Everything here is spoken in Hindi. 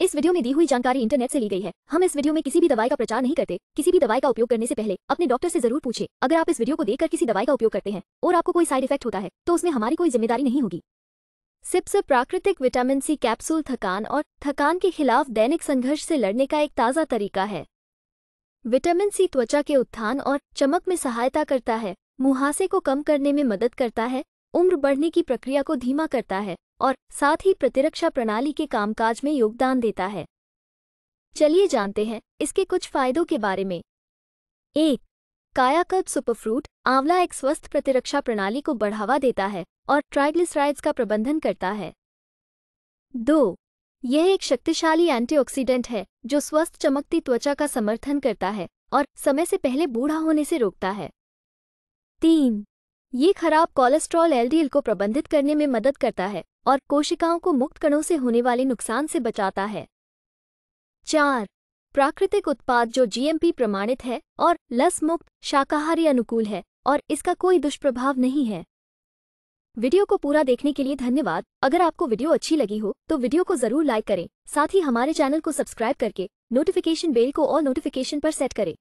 इस वीडियो में दी हुई जानकारी इंटरनेट से ली गई है हम इस वीडियो में किसी भी दवाई का प्रचार नहीं करते किसी भी दवाई का उपयोग करने से पहले अपने डॉक्टर से जरूर पूछे अगर आप इस वीडियो को देखकर किसी दवाई का उपयोग करते हैं और आपको कोई साइड इफेक्ट होता है तो उसमें हमारी कोई जिम्मेदारी नहीं होगी सिप्स प्राकृतिक विटामिन सी कैप्सूल थकान और थकान के खिलाफ दैनिक संघर्ष से लड़ने का एक ताज़ा तरीका है विटामिन सी त्वचा के उत्थान और चमक में सहायता करता है मुहासे को कम करने में मदद करता है उम्र बढ़ने की प्रक्रिया को धीमा करता है और साथ ही प्रतिरक्षा प्रणाली के कामकाज में योगदान देता है चलिए जानते हैं इसके कुछ फायदों के बारे में एक कायाकल्प सुपरफ्रूट आंवला एक स्वस्थ प्रतिरक्षा प्रणाली को बढ़ावा देता है और ट्राइग्लिसराइड्स का प्रबंधन करता है दो यह एक शक्तिशाली एंटीऑक्सीडेंट है जो स्वस्थ चमकती त्वचा का समर्थन करता है और समय से पहले बूढ़ा होने से रोकता है तीन ये खराब कोलेस्ट्रॉल एलडीएल को प्रबंधित करने में मदद करता है और कोशिकाओं को मुक्त कणों से होने वाले नुकसान से बचाता है चार प्राकृतिक उत्पाद जो जीएमपी प्रमाणित है और लस मुक्त शाकाहारी अनुकूल है और इसका कोई दुष्प्रभाव नहीं है वीडियो को पूरा देखने के लिए धन्यवाद अगर आपको वीडियो अच्छी लगी हो तो वीडियो को जरूर लाइक करें साथ ही हमारे चैनल को सब्सक्राइब करके नोटिफिकेशन बेल को और नोटिफिकेशन पर सेट करें